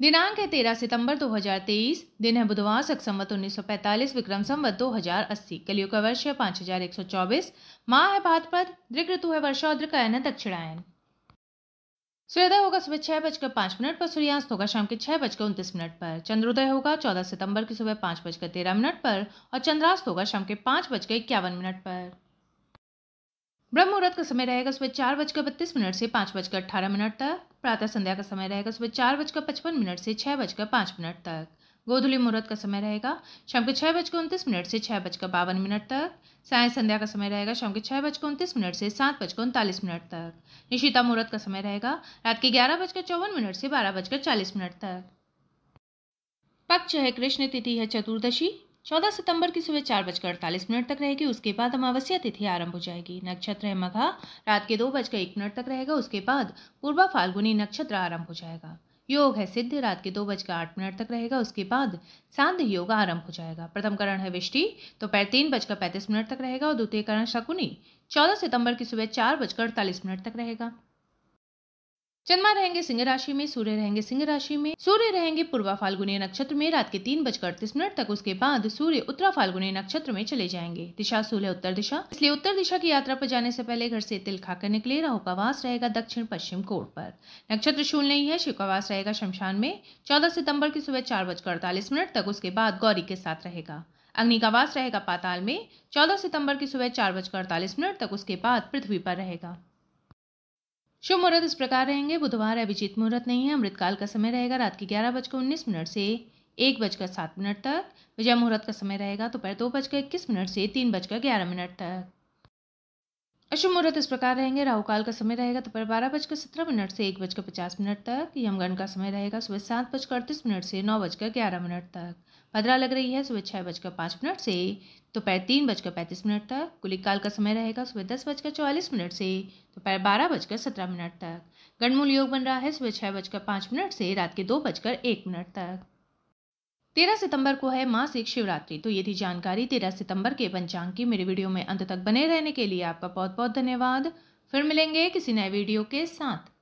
दिनांक है तेरह सितंबर 2023 दिन है बुधवार सख संवत उन्नीस विक्रम संवत 2080 कलियुग का वर्ष है चौबीस माह है भाद्रपद दृक ऋतु है वर्षा और दृकायन है दक्षिणायन सूर्योदय होगा सुबह छह बजकर पाँच मिनट पर सूर्यास्त होगा शाम के छह बजकर उनतीस मिनट पर चंद्रोदय होगा चौदह सितंबर की सुबह पाँच बजकर तेरह मिनट पर और चंद्रास्त होगा शाम के पाँच बजकर इक्यावन मिनट पर ब्रह्म मुहूर्त का समय रहेगा सुबह चार बजकर बत्तीस मिनट से पाँच बजकर अट्ठारह मिनट तक प्रातः संध्या का समय रहेगा सुबह चार बजकर पचपन मिनट से छः बजकर पाँच मिनट तक गोधुली मुहूर्त का समय रहेगा शाम के छः बजकर उनतीस मिनट से छः बजकर बावन मिनट तक साय संध्या का समय रहेगा शाम के छः बजकर उनतीस मिनट से सात बजकर उनतालीस मिनट तक निशिता मुहूर्त का समय रहेगा रात के ग्यारह बजकर चौवन मिनट से बारह बजकर चालीस मिनट तक पक्ष है कृष्ण तिथि है चतुर्दशी चौदह सितंबर की सुबह चार बजकर अड़तालीस मिनट तक रहेगी उसके बाद अमावस्या तिथि आरंभ हो जाएगी नक्षत्र है मघा रात के दो बजकर एक मिनट तक रहेगा उसके बाद पूर्वा फाल्गुनी नक्षत्र आरंभ हो जाएगा योग है सिद्ध रात के दो बजकर आठ मिनट तक रहेगा उसके बाद सांध योग आरंभ हो जाएगा प्रथम करण है विष्टि दोपहर पैर तीन बजकर पैंतीस मिनट तक रहेगा और द्वितीय करण शकुनी चौदह सितंबर की सुबह चार बजकर अड़तालीस मिनट तक रहेगा चंद्रमा रहेंगे सिंह राशि में सूर्य रहेंगे सिंह राशि में सूर्य रहेंगे पूर्वा फाल्गुनी नक्षत्र में रात के तीन बजकर अड़तीस मिनट तक उसके बाद सूर्य उत्तरा फाल्गुनी नक्षत्र में चले जाएंगे दिशा सूर्य उत्तर दिशा इसलिए उत्तर दिशा की यात्रा पर जाने से पहले घर से तिल खाकर निकले राहु का वास रहेगा दक्षिण पश्चिम कोण पर नक्षत्र शून्य नहीं है शिव का वास रहेगा शमशान में चौदह सितम्बर की सुबह चार बजकर अड़तालीस मिनट तक उसके बाद गौरी के साथ रहेगा अग्नि का वास रहेगा पाताल में चौदह सितम्बर की सुबह चार बजकर अड़तालीस मिनट तक उसके बाद पृथ्वी पर रहेगा शुभ मुहूर्त इस प्रकार रहेंगे बुधवार अभिजीत मुहूर्त नहीं है अमृतकाल का समय रहेगा रात के ग्यारह बजकर उन्नीस मिनट से एक बजकर सात मिनट तक विजय मुहूर्त का समय रहेगा दोपहर दो बजकर इक्कीस मिनट से तीन बजकर ग्यारह मिनट तक अशुभ मुहूर्त इस प्रकार रहेंगे राहु काल का समय रहेगा दोपहर तो बारह बजकर सत्रह मिनट से एक बजकर पचास मिनट तक यमगण का समय रहेगा सुबह सात बजकर अड़तीस मिनट से नौ बजकर ग्यारह मिनट तक भद्रा लग रही है सुबह छः बजकर पाँच मिनट से दोपहर तीन बजकर पैंतीस मिनट तक कुलिक काल का समय रहेगा सुबह दस बजकर चौवालीस मिनट से दोपहर बारह बजकर सत्रह मिनट तक गणमूल योग बन रहा है सुबह छः बजकर पाँच मिनट से रात के दो बजकर एक मिनट तक तेरह सितंबर को है मासिक शिवरात्रि तो ये थी जानकारी तेरह सितंबर के पंचांग की मेरे वीडियो में अंत तक बने रहने के लिए आपका बहुत बहुत धन्यवाद फिर मिलेंगे किसी नए वीडियो के साथ